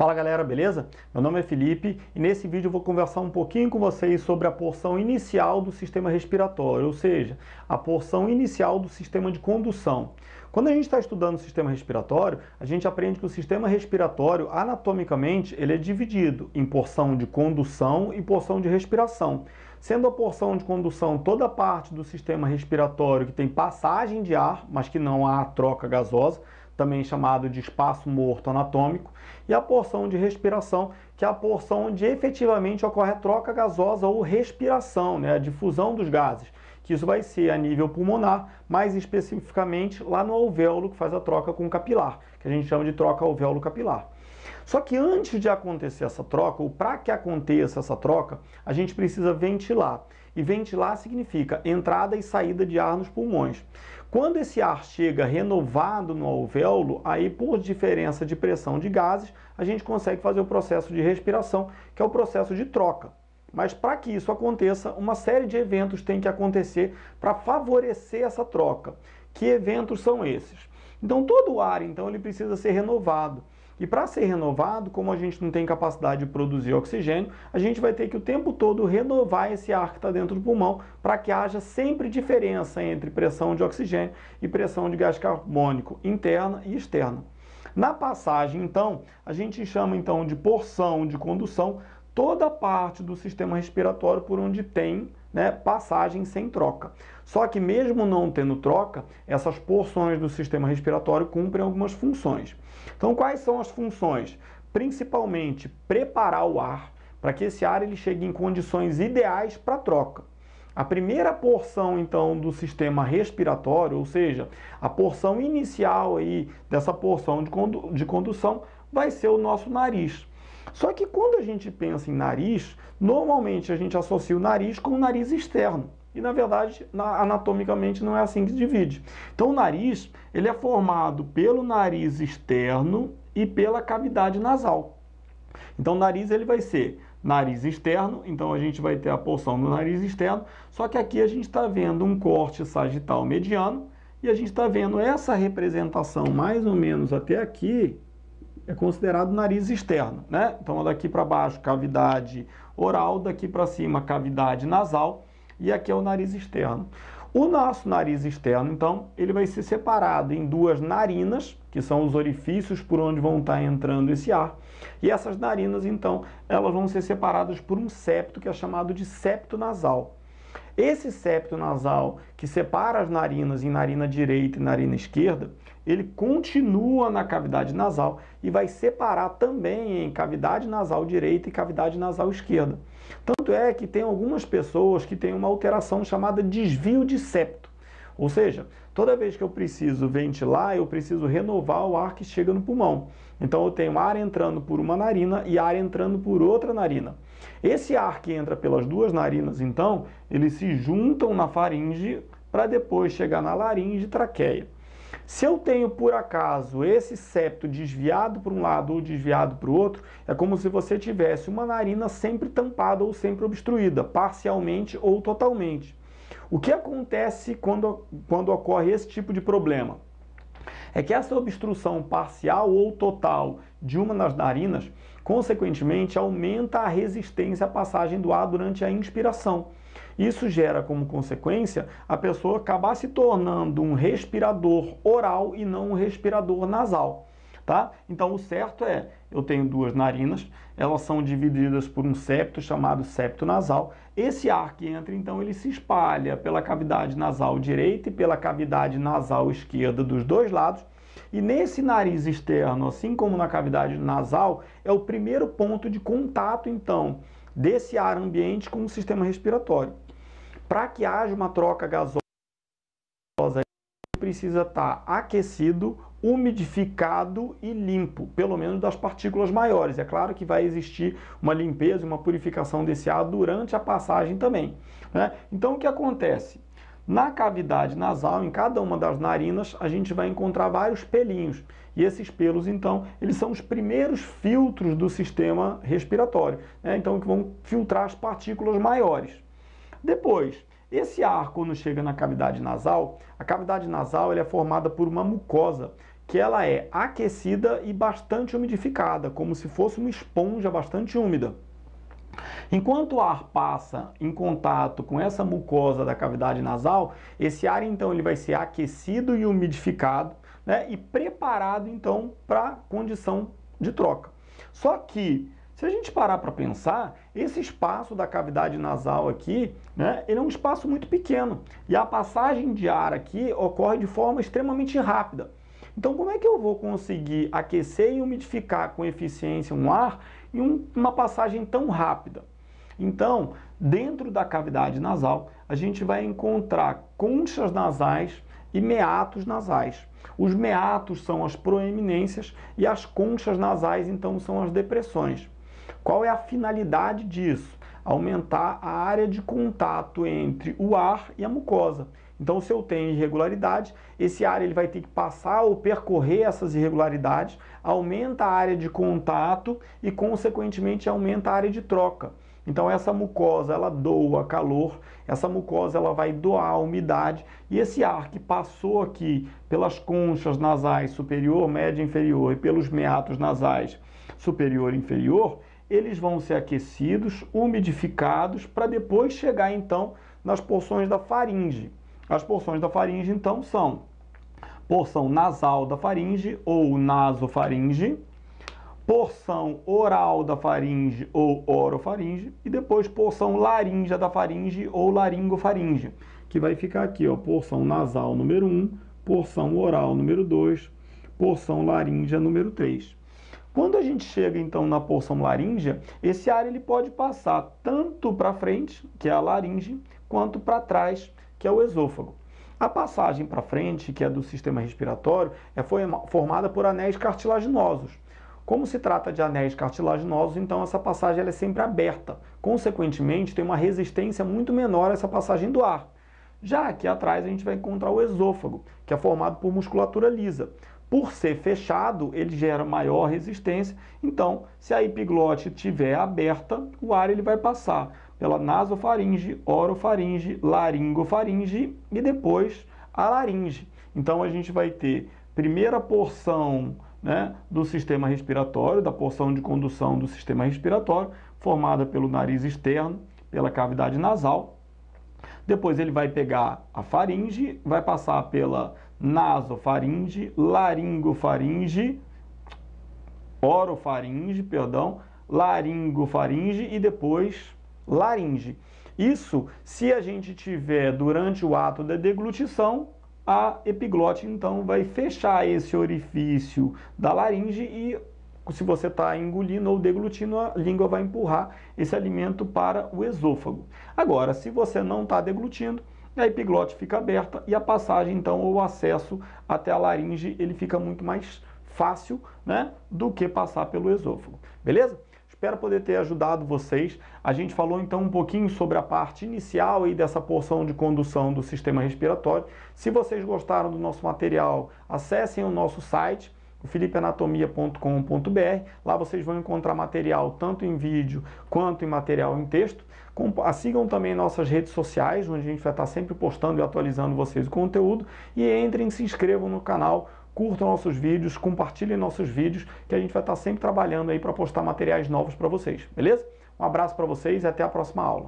Fala galera, beleza? Meu nome é Felipe e nesse vídeo eu vou conversar um pouquinho com vocês sobre a porção inicial do sistema respiratório, ou seja, a porção inicial do sistema de condução. Quando a gente está estudando o sistema respiratório, a gente aprende que o sistema respiratório, anatomicamente, ele é dividido em porção de condução e porção de respiração. Sendo a porção de condução toda a parte do sistema respiratório que tem passagem de ar, mas que não há troca gasosa, também chamado de espaço morto anatômico, e a porção de respiração, que é a porção onde efetivamente ocorre a troca gasosa ou respiração, né, a difusão dos gases, que isso vai ser a nível pulmonar, mais especificamente lá no alvéolo, que faz a troca com o capilar, que a gente chama de troca alvéolo-capilar. Só que antes de acontecer essa troca, ou para que aconteça essa troca, a gente precisa ventilar. E ventilar significa entrada e saída de ar nos pulmões. Quando esse ar chega renovado no alvéolo, aí por diferença de pressão de gases, a gente consegue fazer o processo de respiração, que é o processo de troca. Mas para que isso aconteça, uma série de eventos tem que acontecer para favorecer essa troca. Que eventos são esses? Então todo o ar, então, ele precisa ser renovado. E para ser renovado, como a gente não tem capacidade de produzir oxigênio, a gente vai ter que o tempo todo renovar esse ar que está dentro do pulmão para que haja sempre diferença entre pressão de oxigênio e pressão de gás carbônico interna e externa. Na passagem, então, a gente chama então de porção de condução toda a parte do sistema respiratório por onde tem né, passagem sem troca. Só que mesmo não tendo troca, essas porções do sistema respiratório cumprem algumas funções. Então, quais são as funções? Principalmente preparar o ar para que esse ar ele chegue em condições ideais para troca. A primeira porção então do sistema respiratório, ou seja, a porção inicial aí dessa porção de, de condução, vai ser o nosso nariz. Só que quando a gente pensa em nariz, normalmente a gente associa o nariz com o nariz externo. E na verdade, anatomicamente não é assim que se divide. Então o nariz, ele é formado pelo nariz externo e pela cavidade nasal. Então o nariz ele vai ser nariz externo, então a gente vai ter a porção do nariz externo, só que aqui a gente está vendo um corte sagital mediano e a gente está vendo essa representação mais ou menos até aqui, é considerado nariz externo, né? Então, daqui para baixo, cavidade oral, daqui para cima, cavidade nasal, e aqui é o nariz externo. O nosso nariz externo, então, ele vai ser separado em duas narinas, que são os orifícios por onde vão estar tá entrando esse ar. E essas narinas, então, elas vão ser separadas por um septo, que é chamado de septo nasal. Esse septo nasal que separa as narinas em narina direita e narina esquerda, ele continua na cavidade nasal e vai separar também em cavidade nasal direita e cavidade nasal esquerda. Tanto é que tem algumas pessoas que têm uma alteração chamada desvio de septo. Ou seja, toda vez que eu preciso ventilar, eu preciso renovar o ar que chega no pulmão. Então eu tenho ar entrando por uma narina e ar entrando por outra narina. Esse ar que entra pelas duas narinas, então, eles se juntam na faringe para depois chegar na laringe e traqueia. Se eu tenho, por acaso, esse septo desviado para um lado ou desviado para o outro, é como se você tivesse uma narina sempre tampada ou sempre obstruída, parcialmente ou totalmente. O que acontece quando, quando ocorre esse tipo de problema? É que essa obstrução parcial ou total de uma das narinas, consequentemente, aumenta a resistência à passagem do ar durante a inspiração. Isso gera como consequência a pessoa acabar se tornando um respirador oral e não um respirador nasal tá? Então o certo é, eu tenho duas narinas, elas são divididas por um septo chamado septo nasal. Esse ar que entra, então, ele se espalha pela cavidade nasal direita e pela cavidade nasal esquerda dos dois lados. E nesse nariz externo, assim como na cavidade nasal, é o primeiro ponto de contato, então, desse ar ambiente com o sistema respiratório. Para que haja uma troca gasosa, precisa estar tá aquecido umidificado e limpo, pelo menos das partículas maiores. É claro que vai existir uma limpeza, uma purificação desse ar durante a passagem também. Né? Então, o que acontece? Na cavidade nasal, em cada uma das narinas, a gente vai encontrar vários pelinhos. E esses pelos, então, eles são os primeiros filtros do sistema respiratório, né? então que vão filtrar as partículas maiores. Depois, esse ar, quando chega na cavidade nasal, a cavidade nasal é formada por uma mucosa, que ela é aquecida e bastante umidificada, como se fosse uma esponja bastante úmida. Enquanto o ar passa em contato com essa mucosa da cavidade nasal, esse ar então ele vai ser aquecido e umidificado né, e preparado então para a condição de troca. Só que se a gente parar para pensar, esse espaço da cavidade nasal aqui, né, ele é um espaço muito pequeno e a passagem de ar aqui ocorre de forma extremamente rápida. Então, como é que eu vou conseguir aquecer e umidificar com eficiência um ar em um, uma passagem tão rápida? Então, dentro da cavidade nasal, a gente vai encontrar conchas nasais e meatos nasais. Os meatos são as proeminências e as conchas nasais, então, são as depressões. Qual é a finalidade disso? Aumentar a área de contato entre o ar e a mucosa. Então, se eu tenho irregularidade, esse ar ele vai ter que passar ou percorrer essas irregularidades, aumenta a área de contato e, consequentemente, aumenta a área de troca. Então, essa mucosa ela doa calor, essa mucosa ela vai doar umidade e esse ar que passou aqui pelas conchas nasais superior, média e inferior e pelos meatos nasais superior e inferior, eles vão ser aquecidos, umidificados, para depois chegar então nas porções da faringe. As porções da faringe então são porção nasal da faringe ou nasofaringe, porção oral da faringe ou orofaringe e depois porção laringe da faringe ou laringofaringe, que vai ficar aqui, ó, porção nasal número 1, porção oral número 2, porção laringe número 3. Quando a gente chega então na porção laríngea, esse ar ele pode passar tanto para frente, que é a laringe, quanto para trás, que é o esôfago. A passagem para frente, que é do sistema respiratório, é formada por anéis cartilaginosos. Como se trata de anéis cartilaginosos, então essa passagem é sempre aberta. Consequentemente, tem uma resistência muito menor a essa passagem do ar. Já aqui atrás a gente vai encontrar o esôfago, que é formado por musculatura lisa. Por ser fechado, ele gera maior resistência. Então, se a epiglote estiver aberta, o ar ele vai passar pela nasofaringe, orofaringe, laringofaringe e depois a laringe. Então, a gente vai ter primeira porção né, do sistema respiratório, da porção de condução do sistema respiratório, formada pelo nariz externo, pela cavidade nasal. Depois ele vai pegar a faringe, vai passar pela nasofaringe, laringofaringe, orofaringe, perdão, laringofaringe e depois laringe. Isso se a gente tiver durante o ato da deglutição, a epiglote então vai fechar esse orifício da laringe e se você está engolindo ou deglutindo, a língua vai empurrar esse alimento para o esôfago. Agora, se você não está deglutindo, e a epiglote fica aberta e a passagem, então, ou o acesso até a laringe, ele fica muito mais fácil, né, do que passar pelo esôfago. Beleza? Espero poder ter ajudado vocês. A gente falou então um pouquinho sobre a parte inicial e dessa porção de condução do sistema respiratório. Se vocês gostaram do nosso material, acessem o nosso site filipeanatomia.com.br Lá vocês vão encontrar material tanto em vídeo quanto em material em texto. Ah, sigam também nossas redes sociais, onde a gente vai estar sempre postando e atualizando vocês o conteúdo. E entrem, se inscrevam no canal, curtam nossos vídeos, compartilhem nossos vídeos, que a gente vai estar sempre trabalhando aí para postar materiais novos para vocês, beleza? Um abraço para vocês e até a próxima aula.